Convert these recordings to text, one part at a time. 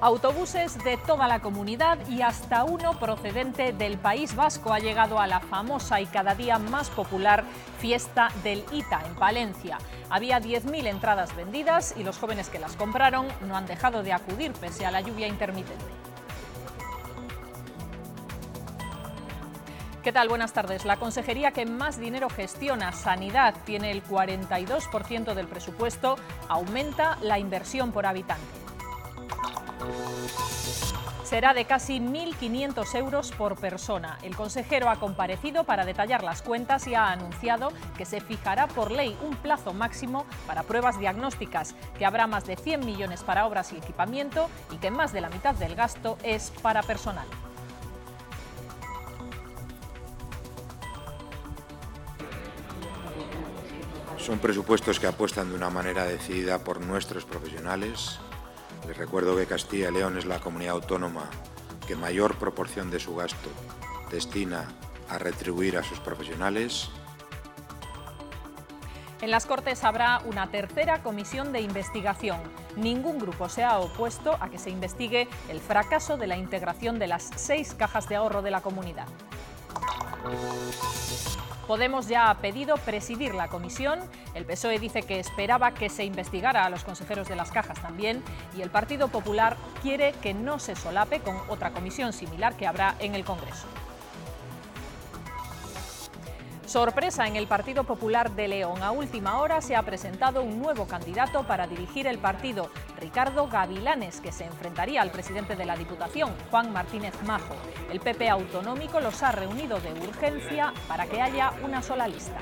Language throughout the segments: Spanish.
Autobuses de toda la comunidad y hasta uno procedente del País Vasco ha llegado a la famosa y cada día más popular fiesta del ITA en Palencia. Había 10.000 entradas vendidas y los jóvenes que las compraron no han dejado de acudir pese a la lluvia intermitente. ¿Qué tal? Buenas tardes. La consejería que más dinero gestiona, Sanidad, tiene el 42% del presupuesto, aumenta la inversión por habitante. Será de casi 1.500 euros por persona. El consejero ha comparecido para detallar las cuentas y ha anunciado que se fijará por ley un plazo máximo para pruebas diagnósticas, que habrá más de 100 millones para obras y equipamiento y que más de la mitad del gasto es para personal. Son presupuestos que apuestan de una manera decidida por nuestros profesionales, les recuerdo que Castilla y León es la comunidad autónoma que mayor proporción de su gasto destina a retribuir a sus profesionales en las Cortes habrá una tercera comisión de investigación. Ningún grupo se ha opuesto a que se investigue el fracaso de la integración de las seis cajas de ahorro de la comunidad. Podemos ya ha pedido presidir la comisión. El PSOE dice que esperaba que se investigara a los consejeros de las cajas también. Y el Partido Popular quiere que no se solape con otra comisión similar que habrá en el Congreso. Sorpresa en el Partido Popular de León. A última hora se ha presentado un nuevo candidato para dirigir el partido, Ricardo Gavilanes, que se enfrentaría al presidente de la Diputación, Juan Martínez Majo. El PP autonómico los ha reunido de urgencia para que haya una sola lista.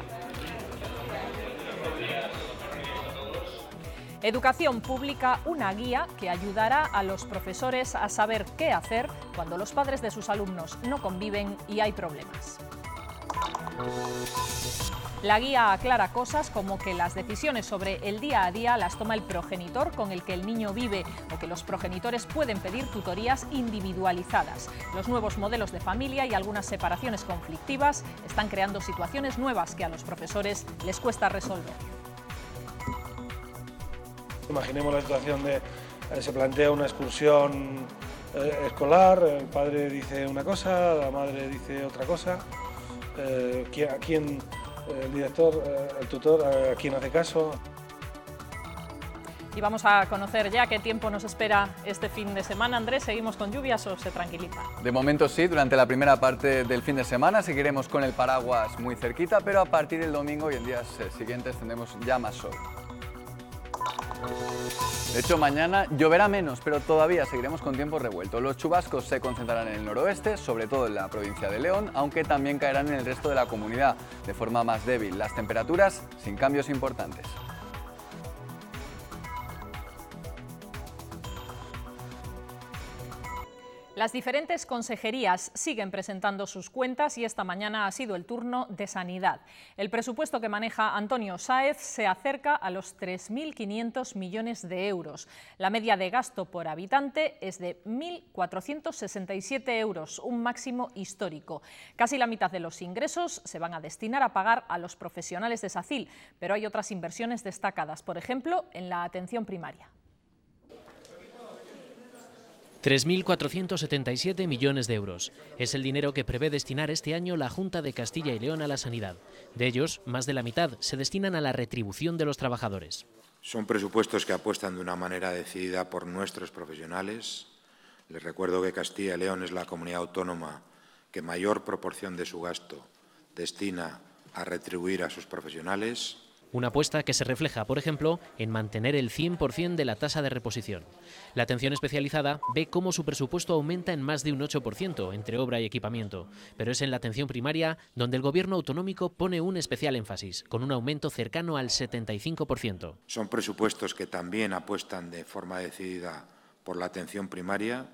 Educación pública, una guía que ayudará a los profesores a saber qué hacer cuando los padres de sus alumnos no conviven y hay problemas. La guía aclara cosas como que las decisiones sobre el día a día las toma el progenitor con el que el niño vive o que los progenitores pueden pedir tutorías individualizadas. Los nuevos modelos de familia y algunas separaciones conflictivas están creando situaciones nuevas que a los profesores les cuesta resolver. Imaginemos la situación de que eh, se plantea una excursión eh, escolar, el padre dice una cosa, la madre dice otra cosa a eh, quién eh, el director, eh, el tutor, a quién hace caso. Y vamos a conocer ya qué tiempo nos espera este fin de semana. Andrés, ¿seguimos con lluvias o se tranquiliza? De momento sí, durante la primera parte del fin de semana seguiremos con el paraguas muy cerquita, pero a partir del domingo y en días siguientes tendremos ya más sol. De hecho, mañana lloverá menos, pero todavía seguiremos con tiempo revuelto. Los chubascos se concentrarán en el noroeste, sobre todo en la provincia de León, aunque también caerán en el resto de la comunidad, de forma más débil. Las temperaturas sin cambios importantes. Las diferentes consejerías siguen presentando sus cuentas y esta mañana ha sido el turno de Sanidad. El presupuesto que maneja Antonio Sáez se acerca a los 3.500 millones de euros. La media de gasto por habitante es de 1.467 euros, un máximo histórico. Casi la mitad de los ingresos se van a destinar a pagar a los profesionales de SACIL, pero hay otras inversiones destacadas, por ejemplo, en la atención primaria. 3.477 millones de euros. Es el dinero que prevé destinar este año la Junta de Castilla y León a la sanidad. De ellos, más de la mitad se destinan a la retribución de los trabajadores. Son presupuestos que apuestan de una manera decidida por nuestros profesionales. Les recuerdo que Castilla y León es la comunidad autónoma que mayor proporción de su gasto destina a retribuir a sus profesionales una apuesta que se refleja, por ejemplo, en mantener el 100% de la tasa de reposición. La atención especializada ve cómo su presupuesto aumenta en más de un 8% entre obra y equipamiento, pero es en la atención primaria donde el gobierno autonómico pone un especial énfasis, con un aumento cercano al 75%. Son presupuestos que también apuestan de forma decidida por la atención primaria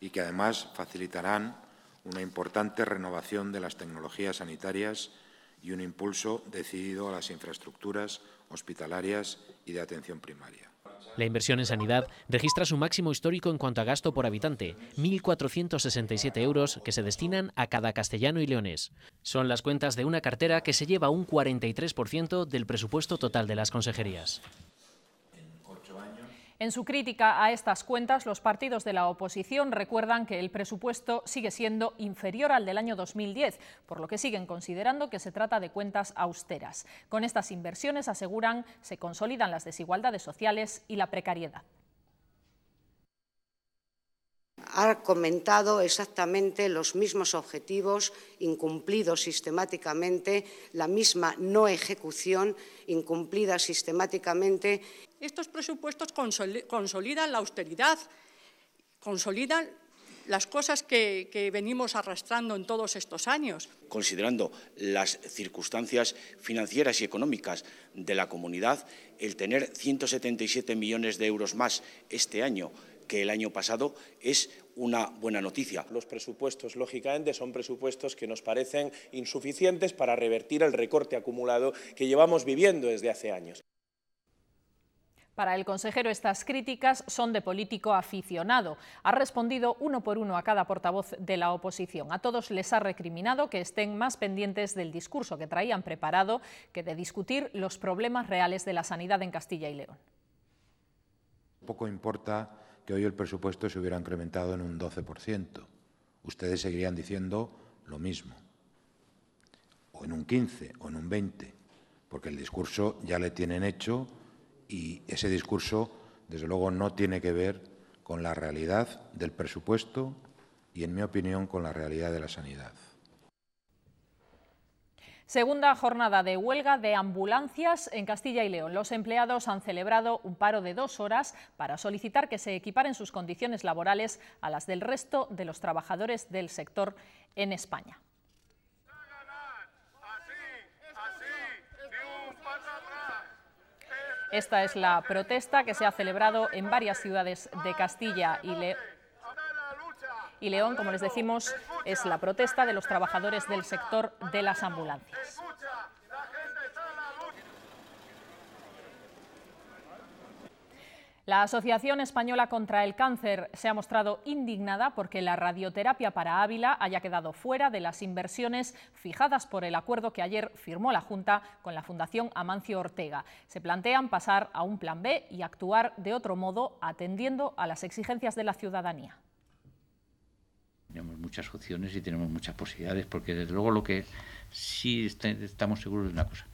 y que además facilitarán una importante renovación de las tecnologías sanitarias y un impulso decidido a las infraestructuras hospitalarias y de atención primaria. La inversión en sanidad registra su máximo histórico en cuanto a gasto por habitante, 1.467 euros que se destinan a cada castellano y leonés. Son las cuentas de una cartera que se lleva un 43% del presupuesto total de las consejerías. En su crítica a estas cuentas, los partidos de la oposición recuerdan que el presupuesto sigue siendo inferior al del año 2010, por lo que siguen considerando que se trata de cuentas austeras. Con estas inversiones, aseguran, se consolidan las desigualdades sociales y la precariedad ha comentado exactamente los mismos objetivos incumplidos sistemáticamente, la misma no ejecución incumplida sistemáticamente. Estos presupuestos consolidan la austeridad, consolidan las cosas que, venimos arrastrando en todos estos años. Considerando las circunstancias financieras y económicas de la comunidad, el tener 177 millones de euros más este año que el año pasado es una buena noticia. Los presupuestos, lógicamente, son presupuestos que nos parecen insuficientes para revertir el recorte acumulado que llevamos viviendo desde hace años. Para el consejero estas críticas son de político aficionado. Ha respondido uno por uno a cada portavoz de la oposición. A todos les ha recriminado que estén más pendientes del discurso que traían preparado que de discutir los problemas reales de la sanidad en Castilla y León. Poco importa que hoy el presupuesto se hubiera incrementado en un 12%. Ustedes seguirían diciendo lo mismo, o en un 15 o en un 20, porque el discurso ya le tienen hecho y ese discurso, desde luego, no tiene que ver con la realidad del presupuesto y, en mi opinión, con la realidad de la sanidad. Segunda jornada de huelga de ambulancias en Castilla y León. Los empleados han celebrado un paro de dos horas para solicitar que se equiparen sus condiciones laborales a las del resto de los trabajadores del sector en España. Esta es la protesta que se ha celebrado en varias ciudades de Castilla y León y León, como les decimos, es la protesta de los trabajadores del sector de las ambulancias. La Asociación Española contra el Cáncer se ha mostrado indignada porque la radioterapia para Ávila haya quedado fuera de las inversiones fijadas por el acuerdo que ayer firmó la Junta con la Fundación Amancio Ortega. Se plantean pasar a un plan B y actuar de otro modo atendiendo a las exigencias de la ciudadanía tenemos muchas opciones y tenemos muchas posibilidades, porque desde luego lo que sí este, estamos seguros de una cosa,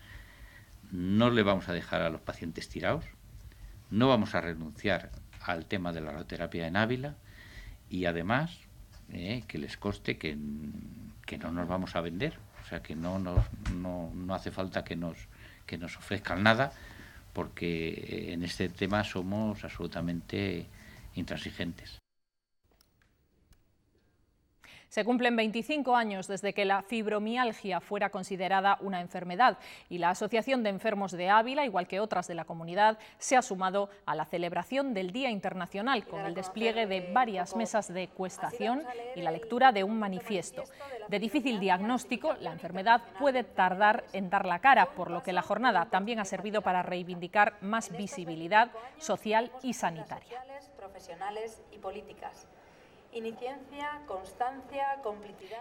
no le vamos a dejar a los pacientes tirados, no vamos a renunciar al tema de la radioterapia en Ávila y además eh, que les coste que, no nos vamos a vender, o sea que no, nos, no hace falta que nos, que nos ofrezcan nada porque eh, en este tema somos absolutamente intransigentes. Se cumplen 25 años desde que la fibromialgia fuera considerada una enfermedad y la Asociación de Enfermos de Ávila, igual que otras de la comunidad, se ha sumado a la celebración del Día Internacional con el despliegue de varias mesas de cuestación y la lectura de un manifiesto. De difícil diagnóstico, la enfermedad puede tardar en dar la cara, por lo que la jornada también ha servido para reivindicar más visibilidad social y sanitaria. y Iniciencia, constancia,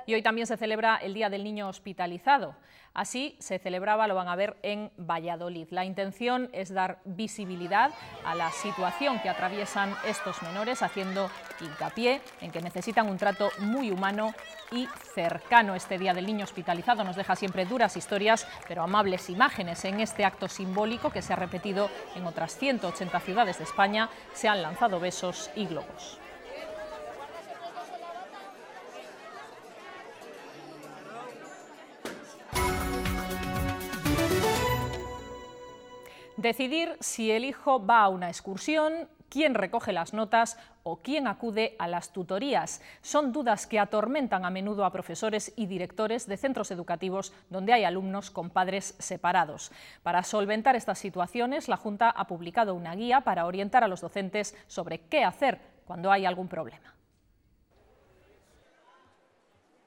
Y hoy también se celebra el Día del Niño Hospitalizado. Así se celebraba, lo van a ver, en Valladolid. La intención es dar visibilidad a la situación que atraviesan estos menores, haciendo hincapié en que necesitan un trato muy humano y cercano. Este Día del Niño Hospitalizado nos deja siempre duras historias, pero amables imágenes. En este acto simbólico que se ha repetido en otras 180 ciudades de España, se han lanzado besos y globos. decidir si el hijo va a una excursión, quién recoge las notas o quién acude a las tutorías. Son dudas que atormentan a menudo a profesores y directores de centros educativos donde hay alumnos con padres separados. Para solventar estas situaciones, la Junta ha publicado una guía para orientar a los docentes sobre qué hacer cuando hay algún problema.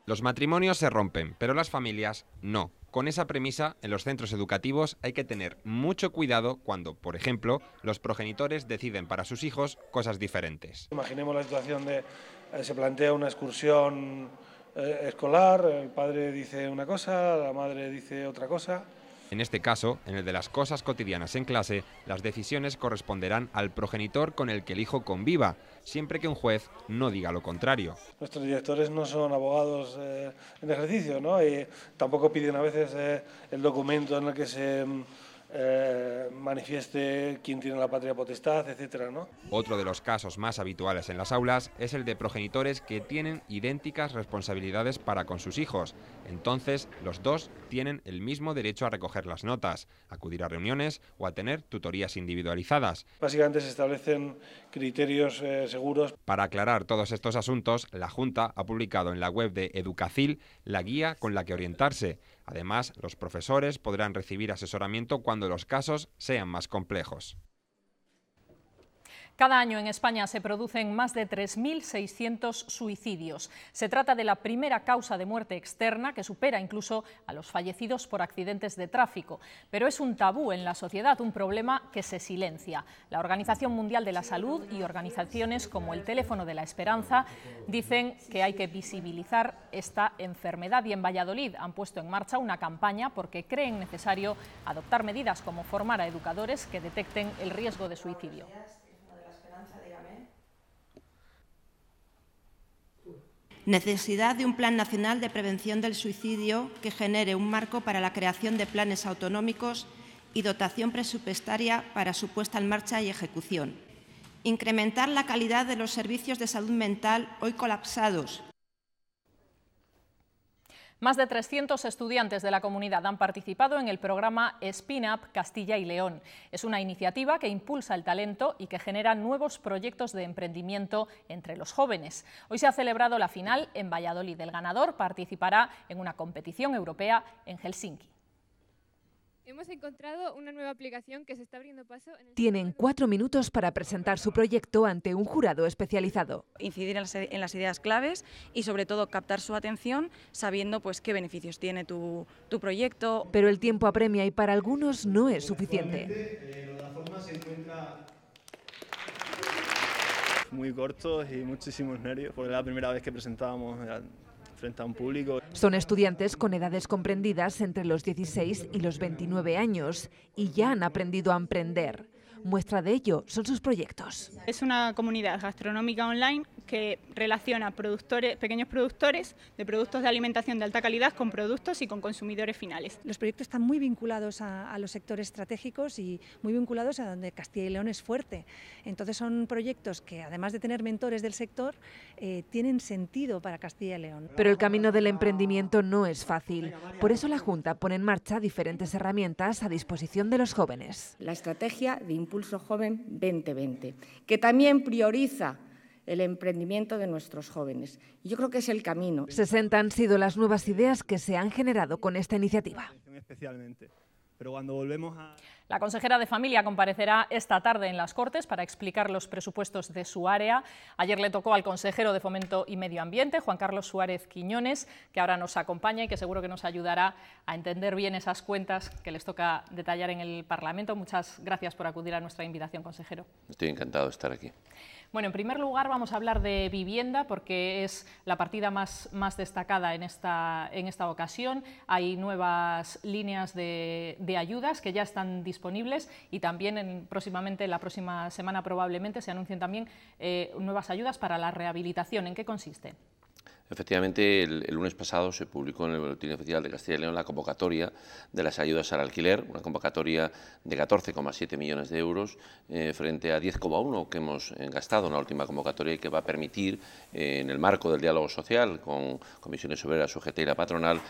Los matrimonios se rompen, pero las familias no. Con esa premisa, en los centros educativos hay que tener mucho cuidado cuando, por ejemplo, los progenitores deciden para sus hijos cosas diferentes. Imaginemos la situación de que eh, se plantea una excursión eh, escolar, el padre dice una cosa, la madre dice otra cosa. En este caso, en el de las cosas cotidianas en clase, las decisiones corresponderán al progenitor con el que el hijo conviva, siempre que un juez no diga lo contrario. Nuestros directores no son abogados eh, en ejercicio, ¿no? Y tampoco piden a veces eh, el documento en el que se... Mm, eh, manifieste quién tiene la patria potestad, etcétera, ¿no? Otro de los casos más habituales en las aulas es el de progenitores que tienen idénticas responsabilidades para con sus hijos. Entonces, los dos tienen el mismo derecho a recoger las notas, acudir a reuniones o a tener tutorías individualizadas. Básicamente se establecen criterios eh, seguros. Para aclarar todos estos asuntos, la Junta ha publicado en la web de Educacil la guía con la que orientarse. Además, los profesores podrán recibir asesoramiento cuando los casos sean más complejos. Cada año en España se producen más de 3.600 suicidios. Se trata de la primera causa de muerte externa que supera incluso a los fallecidos por accidentes de tráfico. Pero es un tabú en la sociedad, un problema que se silencia. La Organización Mundial de la Salud y organizaciones como el Teléfono de la Esperanza dicen que hay que visibilizar esta enfermedad y en Valladolid han puesto en marcha una campaña porque creen necesario adoptar medidas como formar a educadores que detecten el riesgo de suicidio. Necesidad de un Plan Nacional de Prevención del Suicidio que genere un marco para la creación de planes autonómicos y dotación presupuestaria para su puesta en marcha y ejecución. Incrementar la calidad de los servicios de salud mental hoy colapsados más de 300 estudiantes de la comunidad han participado en el programa Spin Up Castilla y León. Es una iniciativa que impulsa el talento y que genera nuevos proyectos de emprendimiento entre los jóvenes. Hoy se ha celebrado la final en Valladolid. El ganador participará en una competición europea en Helsinki. Hemos encontrado una nueva aplicación que se está abriendo paso. Tienen cuatro minutos para presentar su proyecto ante un jurado especializado. Incidir en las, ideas claves y sobre todo captar su atención sabiendo pues qué beneficios tiene tu, proyecto. Pero el tiempo apremia y para algunos no es suficiente. Muy cortos y muchísimos nervios. porque la primera vez que presentábamos son estudiantes con edades comprendidas entre los 16 y los 29 años y ya han aprendido a emprender. Muestra de ello son sus proyectos. Es una comunidad gastronómica online que relaciona productores, pequeños productores de productos de alimentación de alta calidad con productos y con consumidores finales. Los proyectos están muy vinculados a, los sectores estratégicos y muy vinculados a donde Castilla y León es fuerte. Entonces son proyectos que además de tener mentores del sector, eh, tienen sentido para Castilla y León. Pero el camino del emprendimiento no es fácil. Por eso la Junta pone en marcha diferentes herramientas a disposición de los jóvenes. La estrategia de Impulso Joven 2020, que también prioriza el emprendimiento de nuestros jóvenes. Yo creo que es el camino. 60 han sido las nuevas ideas que se han generado con esta iniciativa. Pero cuando volvemos a... La consejera de Familia comparecerá esta tarde en las Cortes para explicar los presupuestos de su área. Ayer le tocó al consejero de Fomento y Medio Ambiente, Juan Carlos Suárez Quiñones, que ahora nos acompaña y que seguro que nos ayudará a entender bien esas cuentas que les toca detallar en el Parlamento. Muchas gracias por acudir a nuestra invitación, consejero. Estoy encantado de estar aquí. Bueno, en primer lugar vamos a hablar de vivienda porque es la partida más, destacada en esta, en esta ocasión. Hay nuevas líneas de, ayudas que ya están disponibles y también en, próximamente, la próxima semana probablemente, se anuncien también eh, nuevas ayudas para la rehabilitación. ¿En qué consiste? Efectivamente, el, lunes pasado se publicó en el Boletín Oficial de Castilla y León la convocatoria de las ayudas al alquiler, una convocatoria de 14,7 millones de euros eh, frente a 10,1 que hemos eh, gastado en la última convocatoria y que va a permitir, eh, en el marco del diálogo social con comisiones obreras, UGT y la patronal,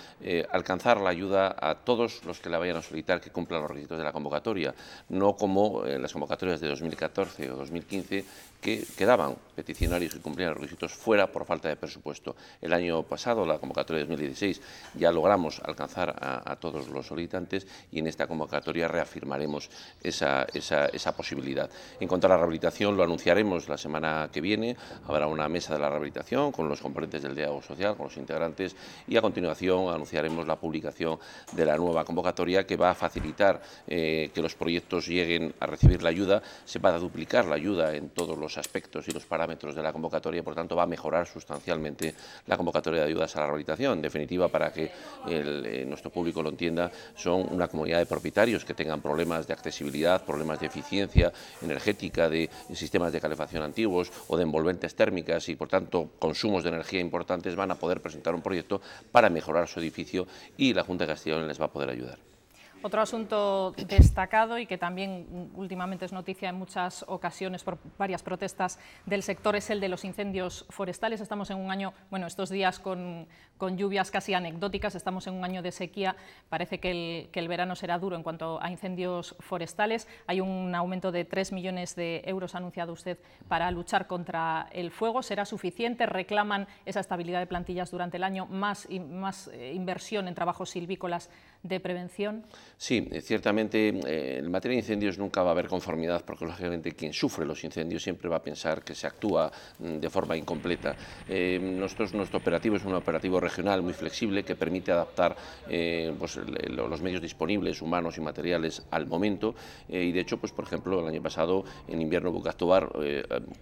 alcanzar la ayuda a todos los que la vayan a solicitar que cumplan los requisitos de la convocatoria, no como las convocatorias de 2014 o 2015 que quedaban peticionarios que cumplían los requisitos fuera por falta de presupuesto. El año pasado, la convocatoria de 2016, ya logramos alcanzar a, todos los solicitantes y en esta convocatoria reafirmaremos esa, posibilidad. En cuanto a la rehabilitación, lo anunciaremos la semana que viene. Habrá una mesa de la rehabilitación con los componentes del diálogo social, con los integrantes y a continuación anunciaremos la publicación de la nueva convocatoria que va a facilitar eh, que los proyectos lleguen a recibir la ayuda. Se va a duplicar la ayuda en todos los aspectos y los parámetros de la convocatoria, por tanto va a mejorar sustancialmente la convocatoria de ayudas a la rehabilitación. En definitiva, para que eh, nuestro público lo entienda, son una comunidad de propietarios que tengan problemas de accesibilidad, problemas de eficiencia energética, de sistemas de calefacción antiguos o de envolventes térmicas y, por tanto, consumos de energía importantes, van a poder presentar un proyecto para mejorar su edificio y la Junta de Castellón les va a poder ayudar. Otro asunto destacado y que también últimamente es noticia en muchas ocasiones por varias protestas del sector es el de los incendios forestales. Estamos en un año, bueno, estos días con, lluvias casi anecdóticas, estamos en un año de sequía, parece que el, verano será duro en cuanto a incendios forestales. Hay un aumento de 3 millones de euros anunciado usted para luchar contra el fuego. ¿Será suficiente? ¿Reclaman esa estabilidad de plantillas durante el año, más, más eh, inversión en trabajos silvícolas de prevención? Sí, ciertamente eh, en materia de incendios nunca va a haber conformidad porque lógicamente quien sufre los incendios siempre va a pensar que se actúa mm, de forma incompleta. Eh, nuestro operativo es un operativo regional muy flexible que permite adaptar eh, pues, los medios disponibles, humanos y materiales, al momento. y de hecho, pues, por ejemplo, el año pasado en invierno hubo que actuar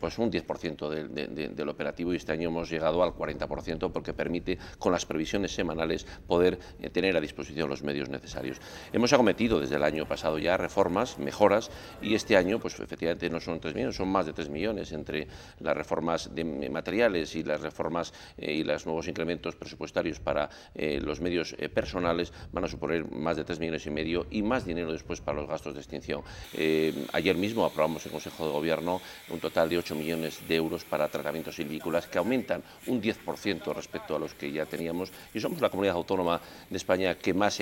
pues, un 10% del, del operativo y este año hemos llegado al 40% porque permite con las previsiones semanales poder tener a disposición los medios medios necesarios. Hemos acometido desde el año pasado ya reformas, mejoras, y este año, pues efectivamente no son tres millones, son más de tres millones entre las reformas de eh, materiales y las reformas eh, y los nuevos incrementos presupuestarios para eh, los medios personales, van a suponer más de tres millones y medio y más dinero después para los gastos de extinción. ayer mismo aprobamos el Consejo de Gobierno un total de 8 millones de euros para tratamientos silvícolas que aumentan un 10% respecto a los que ya teníamos y somos la comunidad autónoma de España que más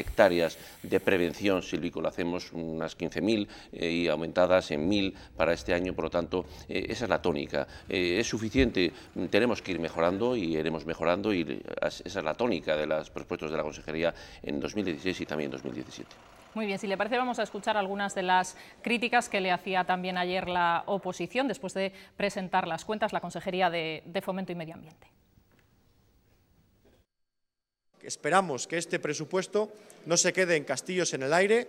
de prevención silvícola. Hacemos unas 15.000 eh, y aumentadas en 1.000 para este año, por lo tanto, eh, esa es la tónica. Eh, es suficiente, tenemos que ir mejorando y iremos mejorando y esa es la tónica de las presupuestos de la Consejería en 2016 y también en 2017. Muy bien, si le parece vamos a escuchar algunas de las críticas que le hacía también ayer la oposición después de presentar las cuentas la Consejería de Fomento y Medio Ambiente. Esperamos que este presupuesto no se quede en castillos en el aire,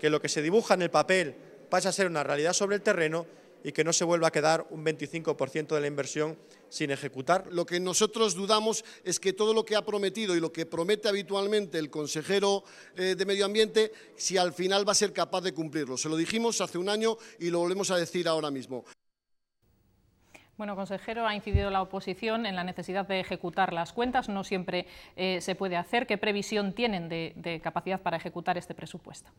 que lo que se dibuja en el papel pase a ser una realidad sobre el terreno y que no se vuelva a quedar un 25% de la inversión sin ejecutar. Lo que nosotros dudamos es que todo lo que ha prometido y lo que promete habitualmente el consejero eh, de Medio Ambiente, si al final va a ser capaz de cumplirlo. Se lo dijimos hace un año y lo volvemos a decir ahora mismo. Bueno, consejero, ha incidido la oposición en la necesidad de ejecutar las cuentas. No siempre eh, se puede hacer. ¿Qué previsión tienen de capacidad para ejecutar este presupuesto?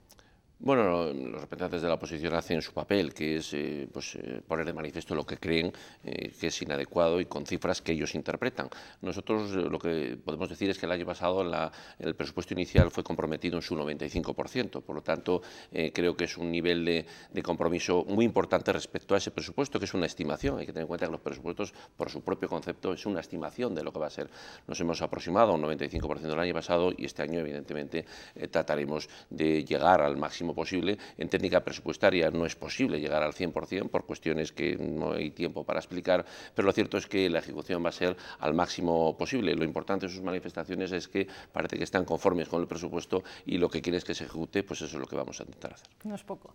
Bueno, los representantes de la oposición hacen su papel, que es eh, pues, eh, poner de manifiesto lo que creen eh, que es inadecuado y con cifras que ellos interpretan. Nosotros lo que podemos decir es que el año pasado el presupuesto inicial fue comprometido en su 95%, por lo tanto creo que es un nivel de, compromiso muy importante respecto a ese presupuesto, que es una estimación. Hay que tener en cuenta que los presupuestos, por su propio concepto, es una estimación de lo que va a ser. Nos hemos aproximado a un 95% del año pasado y este año, evidentemente, trataremos de llegar al máximo posible. En técnica presupuestaria no es posible llegar al 100% por cuestiones que no hay tiempo para explicar, pero lo cierto es que la ejecución va a ser al máximo posible. Lo importante de sus manifestaciones es que parece que están conformes con el presupuesto y lo que quieren es que se ejecute, pues eso es lo que vamos a intentar hacer. No es poco.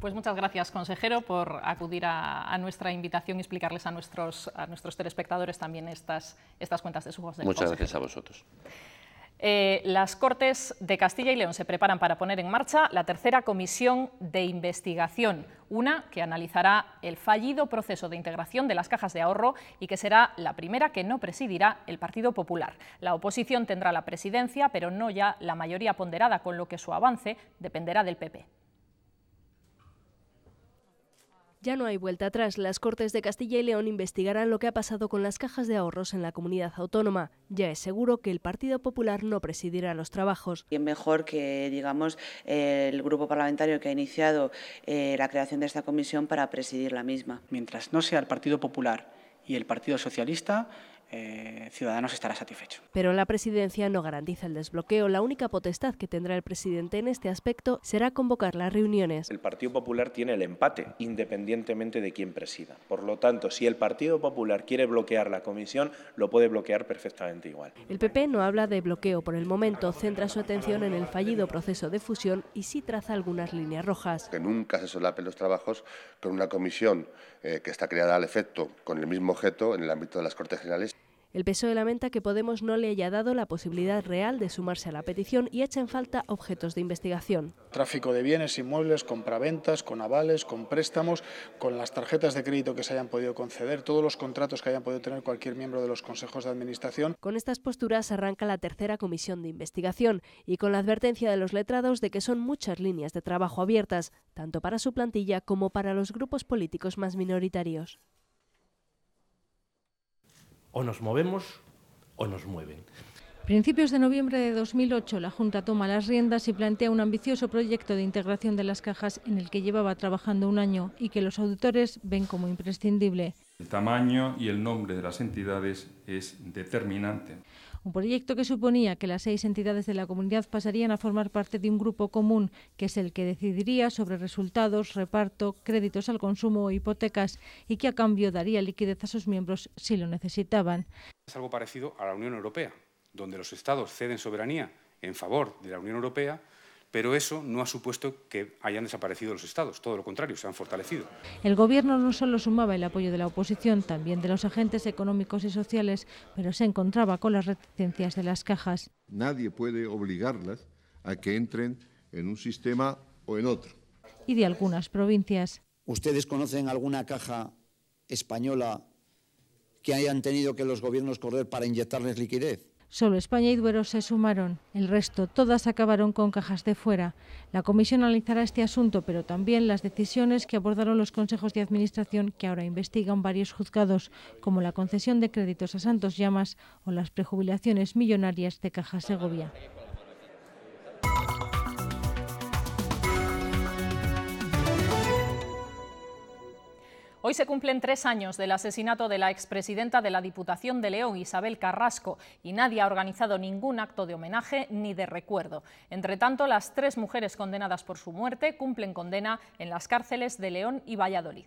Pues muchas gracias, consejero, por acudir a, nuestra invitación y explicarles a nuestros, a nuestros telespectadores también estas, estas cuentas de su voz. Muchas gracias a vosotros. Eh, las Cortes de Castilla y León se preparan para poner en marcha la tercera comisión de investigación, una que analizará el fallido proceso de integración de las cajas de ahorro y que será la primera que no presidirá el Partido Popular. La oposición tendrá la presidencia, pero no ya la mayoría ponderada, con lo que su avance dependerá del PP. Ya no hay vuelta atrás. Las Cortes de Castilla y León investigarán lo que ha pasado con las cajas de ahorros en la comunidad autónoma. Ya es seguro que el Partido Popular no presidirá los trabajos. Bien mejor que, digamos, el grupo parlamentario que ha iniciado eh, la creación de esta comisión para presidir la misma. Mientras no sea el Partido Popular y el Partido Socialista, eh, Ciudadanos estará satisfecho. Pero la presidencia no garantiza el desbloqueo. La única potestad que tendrá el presidente en este aspecto será convocar las reuniones. El Partido Popular tiene el empate, independientemente de quién presida. Por lo tanto, si el Partido Popular quiere bloquear la comisión, lo puede bloquear perfectamente igual. El PP no habla de bloqueo por el momento, centra su atención en el fallido proceso de fusión y sí traza algunas líneas rojas. Que nunca se solapen los trabajos con una comisión eh, que está creada al efecto con el mismo objeto en el ámbito de las Cortes Generales. El PSOE lamenta que Podemos no le haya dado la posibilidad real de sumarse a la petición y echa en falta objetos de investigación. Tráfico de bienes inmuebles, compraventas, con avales, con préstamos, con las tarjetas de crédito que se hayan podido conceder, todos los contratos que hayan podido tener cualquier miembro de los consejos de administración. Con estas posturas arranca la tercera comisión de investigación y con la advertencia de los letrados de que son muchas líneas de trabajo abiertas, tanto para su plantilla como para los grupos políticos más minoritarios. O nos movemos o nos mueven. Principios de noviembre de 2008, la Junta toma las riendas y plantea un ambicioso proyecto de integración de las cajas en el que llevaba trabajando un año y que los auditores ven como imprescindible. El tamaño y el nombre de las entidades es determinante. Un proyecto que suponía que las seis entidades de la comunidad pasarían a formar parte de un grupo común, que es el que decidiría sobre resultados, reparto, créditos al consumo o hipotecas, y que a cambio daría liquidez a sus miembros si lo necesitaban. Es algo parecido a la Unión Europea, donde los Estados ceden soberanía en favor de la Unión Europea pero eso no ha supuesto que hayan desaparecido los estados, todo lo contrario, se han fortalecido. El gobierno no solo sumaba el apoyo de la oposición, también de los agentes económicos y sociales, pero se encontraba con las reticencias de las cajas. Nadie puede obligarlas a que entren en un sistema o en otro. Y de algunas provincias. ¿Ustedes conocen alguna caja española que hayan tenido que los gobiernos correr para inyectarles liquidez? Solo España y Duero se sumaron. El resto, todas acabaron con cajas de fuera. La comisión analizará este asunto, pero también las decisiones que abordaron los consejos de administración que ahora investigan varios juzgados, como la concesión de créditos a Santos Llamas o las prejubilaciones millonarias de Caja Segovia. Hoy se cumplen tres años del asesinato de la expresidenta de la Diputación de León, Isabel Carrasco, y nadie ha organizado ningún acto de homenaje ni de recuerdo. Entre tanto, las tres mujeres condenadas por su muerte cumplen condena en las cárceles de León y Valladolid.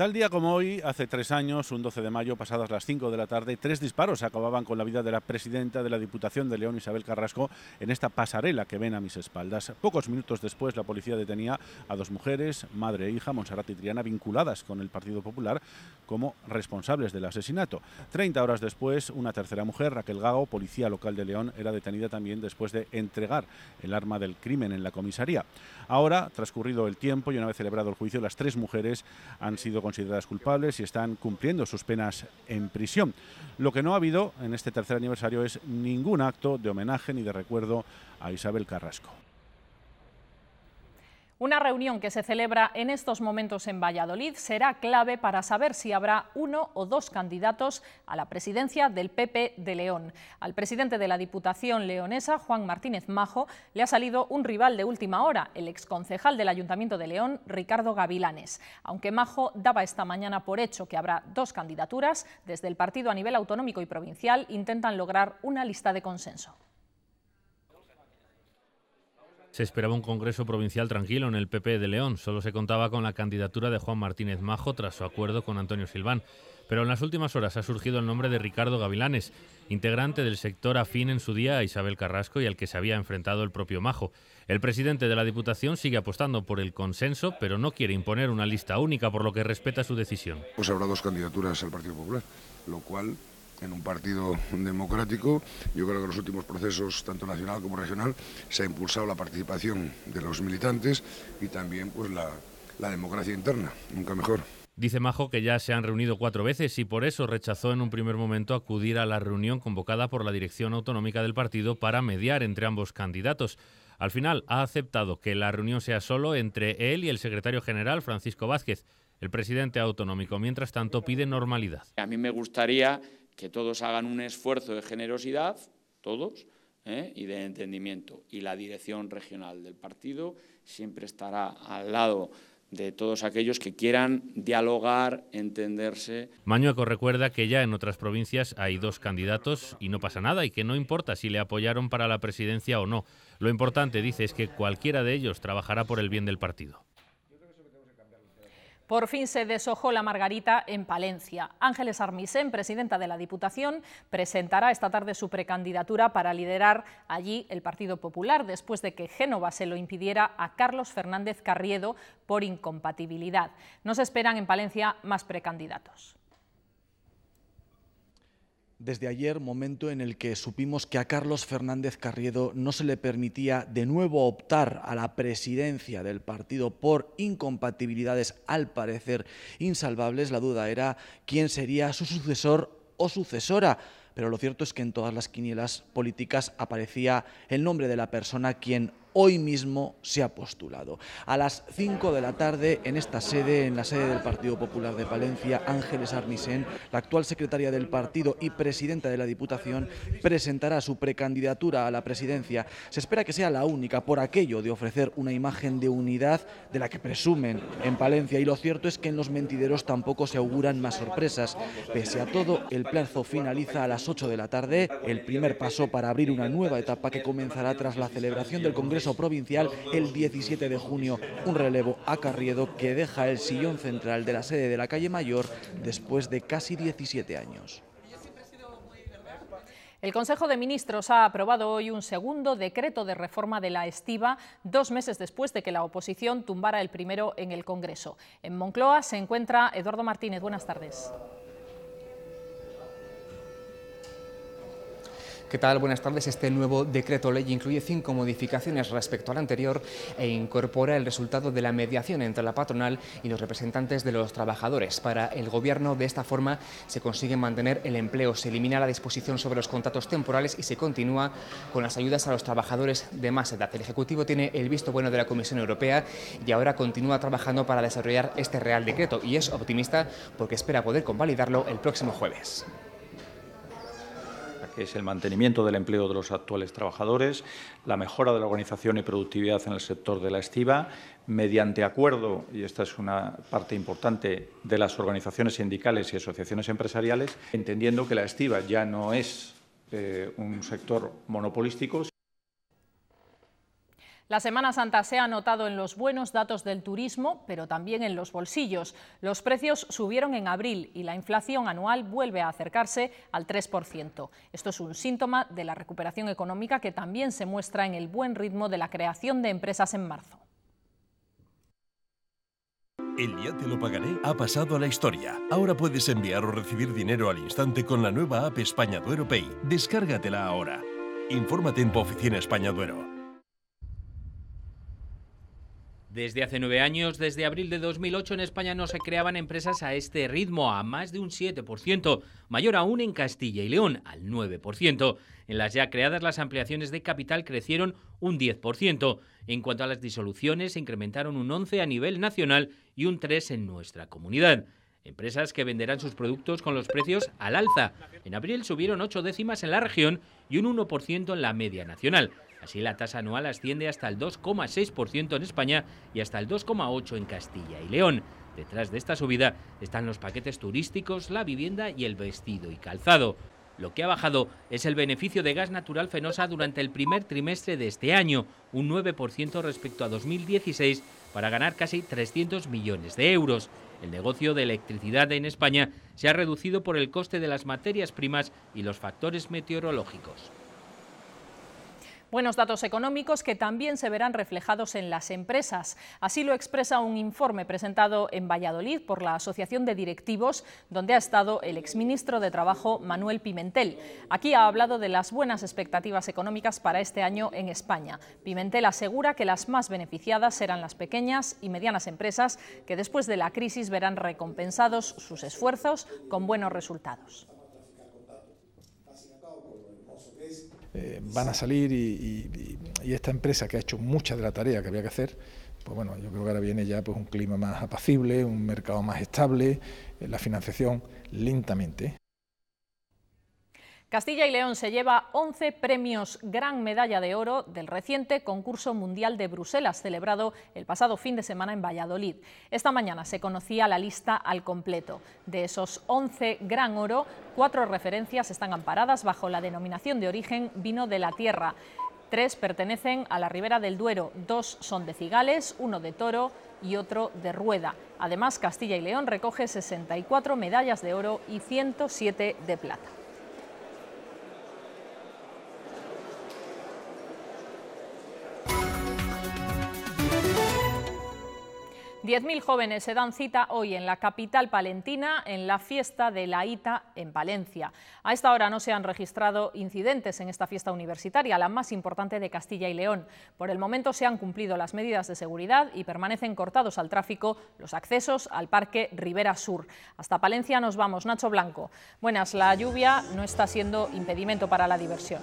Tal día como hoy, hace tres años, un 12 de mayo, pasadas las 5 de la tarde, tres disparos acababan con la vida de la presidenta de la Diputación de León, Isabel Carrasco, en esta pasarela que ven a mis espaldas. Pocos minutos después, la policía detenía a dos mujeres, madre e hija, Monserrat y Triana, vinculadas con el Partido Popular como responsables del asesinato. Treinta horas después, una tercera mujer, Raquel Gago, policía local de León, era detenida también después de entregar el arma del crimen en la comisaría. Ahora, transcurrido el tiempo y una vez celebrado el juicio, las tres mujeres han sido consideradas culpables y están cumpliendo sus penas en prisión. Lo que no ha habido en este tercer aniversario es ningún acto de homenaje ni de recuerdo a Isabel Carrasco. Una reunión que se celebra en estos momentos en Valladolid será clave para saber si habrá uno o dos candidatos a la presidencia del PP de León. Al presidente de la Diputación leonesa, Juan Martínez Majo, le ha salido un rival de última hora, el exconcejal del Ayuntamiento de León, Ricardo Gavilanes. Aunque Majo daba esta mañana por hecho que habrá dos candidaturas, desde el partido a nivel autonómico y provincial intentan lograr una lista de consenso. Se esperaba un Congreso Provincial tranquilo en el PP de León. Solo se contaba con la candidatura de Juan Martínez Majo tras su acuerdo con Antonio Silván. Pero en las últimas horas ha surgido el nombre de Ricardo Gavilanes, integrante del sector afín en su día a Isabel Carrasco y al que se había enfrentado el propio Majo. El presidente de la Diputación sigue apostando por el consenso, pero no quiere imponer una lista única, por lo que respeta su decisión. Pues habrá dos candidaturas al Partido Popular, lo cual en un partido democrático. Yo creo que en los últimos procesos, tanto nacional como regional, se ha impulsado la participación de los militantes y también pues la, la democracia interna, nunca mejor. Dice Majo que ya se han reunido cuatro veces y por eso rechazó en un primer momento acudir a la reunión convocada por la dirección autonómica del partido para mediar entre ambos candidatos. Al final ha aceptado que la reunión sea solo entre él y el secretario general Francisco Vázquez. El presidente autonómico, mientras tanto, pide normalidad. A mí me gustaría que todos hagan un esfuerzo de generosidad, todos, ¿eh? y de entendimiento. Y la dirección regional del partido siempre estará al lado de todos aquellos que quieran dialogar, entenderse. Mañueco recuerda que ya en otras provincias hay dos candidatos y no pasa nada y que no importa si le apoyaron para la presidencia o no. Lo importante, dice, es que cualquiera de ellos trabajará por el bien del partido. Por fin se deshojó la margarita en Palencia. Ángeles Armisen, presidenta de la Diputación, presentará esta tarde su precandidatura para liderar allí el Partido Popular, después de que Génova se lo impidiera a Carlos Fernández Carriedo por incompatibilidad. No se esperan en Palencia más precandidatos desde ayer, momento en el que supimos que a Carlos Fernández Carriedo no se le permitía de nuevo optar a la presidencia del partido por incompatibilidades al parecer insalvables. La duda era quién sería su sucesor o sucesora. Pero lo cierto es que en todas las quinielas políticas aparecía el nombre de la persona quien hoy mismo se ha postulado. A las 5 de la tarde, en esta sede, en la sede del Partido Popular de Palencia, Ángeles Armisen, la actual secretaria del partido y presidenta de la Diputación, presentará su precandidatura a la presidencia. Se espera que sea la única por aquello de ofrecer una imagen de unidad de la que presumen en Palencia. Y lo cierto es que en los mentideros tampoco se auguran más sorpresas. Pese a todo, el plazo finaliza a las 8 de la tarde, el primer paso para abrir una nueva etapa que comenzará tras la celebración del Congreso Provincial el 17 de junio, un relevo acarriedo que deja el sillón central de la sede de la calle Mayor después de casi 17 años. El Consejo de Ministros ha aprobado hoy un segundo decreto de reforma de la estiva, dos meses después de que la oposición tumbara el primero en el Congreso. En Moncloa se encuentra Eduardo Martínez. Buenas tardes. ¿Qué tal? Buenas tardes. Este nuevo decreto ley incluye cinco modificaciones respecto al anterior e incorpora el resultado de la mediación entre la patronal y los representantes de los trabajadores. Para el Gobierno, de esta forma, se consigue mantener el empleo, se elimina la disposición sobre los contratos temporales y se continúa con las ayudas a los trabajadores de más edad. El Ejecutivo tiene el visto bueno de la Comisión Europea y ahora continúa trabajando para desarrollar este Real Decreto y es optimista porque espera poder convalidarlo el próximo jueves es el mantenimiento del empleo de los actuales trabajadores, la mejora de la organización y productividad en el sector de la estiva, mediante acuerdo, y esta es una parte importante, de las organizaciones sindicales y asociaciones empresariales, entendiendo que la estiva ya no es eh, un sector monopolístico. La Semana Santa se ha notado en los buenos datos del turismo, pero también en los bolsillos. Los precios subieron en abril y la inflación anual vuelve a acercarse al 3%. Esto es un síntoma de la recuperación económica que también se muestra en el buen ritmo de la creación de empresas en marzo. El día te lo pagaré ha pasado a la historia. Ahora puedes enviar o recibir dinero al instante con la nueva app España Duero Pay. Descárgatela ahora. Infórmate en Oficina España Duero desde hace nueve años, desde abril de 2008, en España no se creaban empresas a este ritmo, a más de un 7%, mayor aún en Castilla y León, al 9%. En las ya creadas, las ampliaciones de capital crecieron un 10%. En cuanto a las disoluciones, se incrementaron un 11% a nivel nacional y un 3% en nuestra comunidad. Empresas que venderán sus productos con los precios al alza. En abril subieron 8 décimas en la región y un 1% en la media nacional. Así la tasa anual asciende hasta el 2,6% en España y hasta el 2,8% en Castilla y León. Detrás de esta subida están los paquetes turísticos, la vivienda y el vestido y calzado. Lo que ha bajado es el beneficio de gas natural fenosa durante el primer trimestre de este año, un 9% respecto a 2016, para ganar casi 300 millones de euros. El negocio de electricidad en España se ha reducido por el coste de las materias primas y los factores meteorológicos. Buenos datos económicos que también se verán reflejados en las empresas. Así lo expresa un informe presentado en Valladolid por la Asociación de Directivos, donde ha estado el exministro de Trabajo Manuel Pimentel. Aquí ha hablado de las buenas expectativas económicas para este año en España. Pimentel asegura que las más beneficiadas serán las pequeñas y medianas empresas que después de la crisis verán recompensados sus esfuerzos con buenos resultados. Eh, van a salir y, esta empresa que ha hecho mucha de la tarea que había que hacer, pues bueno, yo creo que ahora viene ya pues un clima más apacible, un mercado más estable, eh, la financiación lentamente. Castilla y León se lleva 11 premios Gran Medalla de Oro del reciente concurso mundial de Bruselas celebrado el pasado fin de semana en Valladolid. Esta mañana se conocía la lista al completo. De esos 11 Gran Oro, cuatro referencias están amparadas bajo la denominación de origen vino de la tierra. Tres pertenecen a la Ribera del Duero, dos son de Cigales, uno de Toro, y otro de rueda. Además, Castilla y León recoge 64 medallas de oro y 107 de plata. 10.000 jóvenes se dan cita hoy en la capital palentina en la fiesta de la ITA en Valencia. A esta hora no se han registrado incidentes en esta fiesta universitaria, la más importante de Castilla y León. Por el momento se han cumplido las medidas de seguridad y permanecen cortados al tráfico los accesos al Parque Rivera Sur. Hasta Palencia nos vamos. Nacho Blanco. Buenas, la lluvia no está siendo impedimento para la diversión.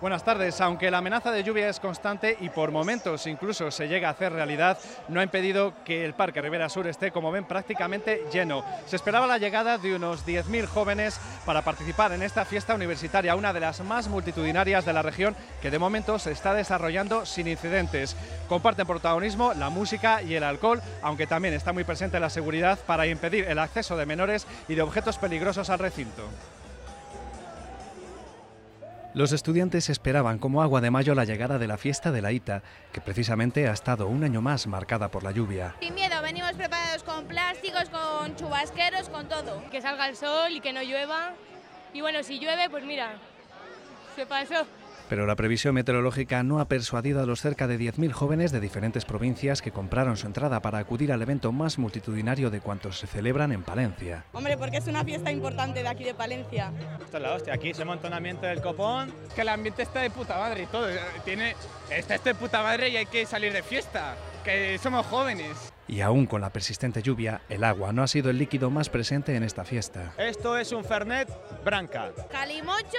Buenas tardes. Aunque la amenaza de lluvia es constante y por momentos incluso se llega a hacer realidad, no ha impedido que el Parque Rivera Sur esté, como ven, prácticamente lleno. Se esperaba la llegada de unos 10.000 jóvenes para participar en esta fiesta universitaria, una de las más multitudinarias de la región que de momento se está desarrollando sin incidentes. Comparten protagonismo la música y el alcohol, aunque también está muy presente la seguridad para impedir el acceso de menores y de objetos peligrosos al recinto. Los estudiantes esperaban como agua de mayo la llegada de la fiesta de la ITA, que precisamente ha estado un año más marcada por la lluvia. Sin miedo, venimos preparados con plásticos, con chubasqueros, con todo. Que salga el sol y que no llueva. Y bueno, si llueve, pues mira, se pasó. Pero la previsión meteorológica no ha persuadido a los cerca de 10.000 jóvenes de diferentes provincias que compraron su entrada para acudir al evento más multitudinario de cuantos se celebran en Palencia. Hombre, porque es una fiesta importante de aquí de Palencia. Esto es la hostia, aquí un montonamiento del copón. Que el ambiente está de puta madre y todo. Eh, tiene, está este de puta madre y hay que salir de fiesta. Que somos jóvenes. Y aún con la persistente lluvia, el agua no ha sido el líquido más presente en esta fiesta. Esto es un Fernet Branca. Calimocho,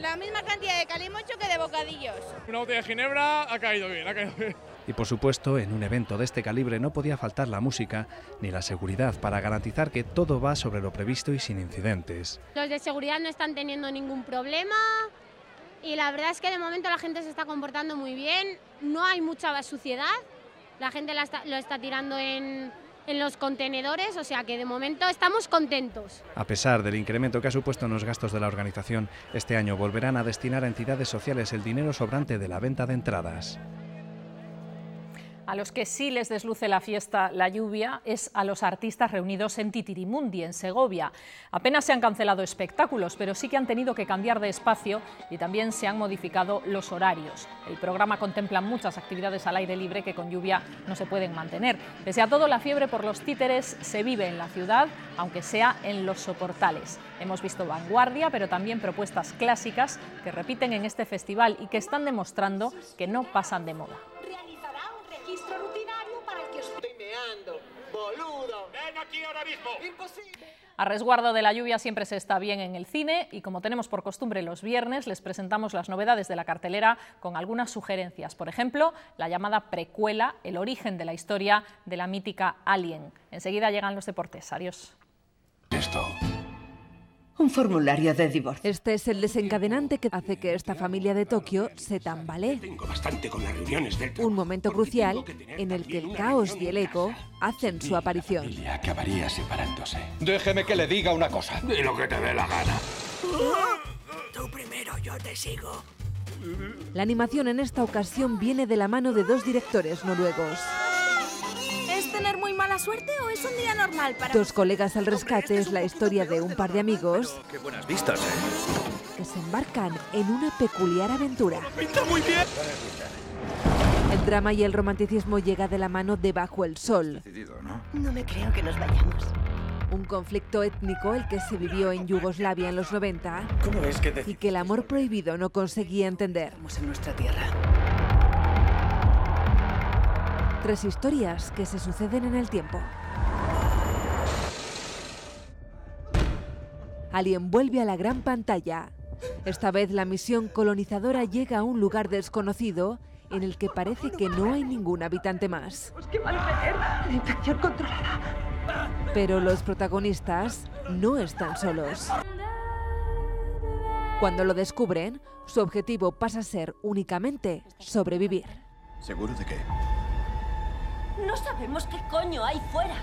la misma cantidad de calimocho que de bocadillos. Una botella de ginebra ha caído bien, ha caído bien. Y por supuesto, en un evento de este calibre no podía faltar la música ni la seguridad para garantizar que todo va sobre lo previsto y sin incidentes. Los de seguridad no están teniendo ningún problema y la verdad es que de momento la gente se está comportando muy bien, no hay mucha suciedad la gente lo está tirando en los contenedores, o sea que de momento estamos contentos. A pesar del incremento que ha supuesto en los gastos de la organización, este año volverán a destinar a entidades sociales el dinero sobrante de la venta de entradas. A los que sí les desluce la fiesta la lluvia es a los artistas reunidos en Titirimundi, en Segovia. Apenas se han cancelado espectáculos, pero sí que han tenido que cambiar de espacio y también se han modificado los horarios. El programa contempla muchas actividades al aire libre que con lluvia no se pueden mantener. Pese a todo, la fiebre por los títeres se vive en la ciudad, aunque sea en los soportales. Hemos visto vanguardia, pero también propuestas clásicas que repiten en este festival y que están demostrando que no pasan de moda. A resguardo de la lluvia siempre se está bien en el cine y como tenemos por costumbre los viernes les presentamos las novedades de la cartelera con algunas sugerencias. Por ejemplo, la llamada precuela, el origen de la historia de la mítica Alien. Enseguida llegan los deportes. Adiós un formulario de divorcio. Este es el desencadenante que hace que esta familia de Tokio se tambalee. Tengo bastante con las reuniones del un momento crucial en el que el caos y el eco hacen su aparición. Y acabaría separándose. Déjeme que le diga una cosa. y lo que te dé la gana. Tú primero, yo te sigo. La animación en esta ocasión viene de la mano de dos directores noruegos tener muy mala suerte o es un día normal para... Dos colegas al este rescate es, la historia de un par de amigos... buenas vistas, ¿eh? Que se embarcan en una peculiar aventura. ¡Pinta muy bien! El drama y el romanticismo llega de la mano debajo el sol. ¿no? me creo que nos vayamos. Un conflicto étnico, el que se vivió en Yugoslavia en los 90, y que el amor prohibido no conseguía entender. en nuestra tierra. Tres historias que se suceden en el tiempo. Alien vuelve a la gran pantalla. Esta vez la misión colonizadora llega a un lugar desconocido en el que parece que no hay ningún habitante más. Pues Pero los protagonistas no están solos. Cuando lo descubren, su objetivo pasa a ser únicamente sobrevivir. ¿Seguro de qué? No sabemos qué coño hay fuera.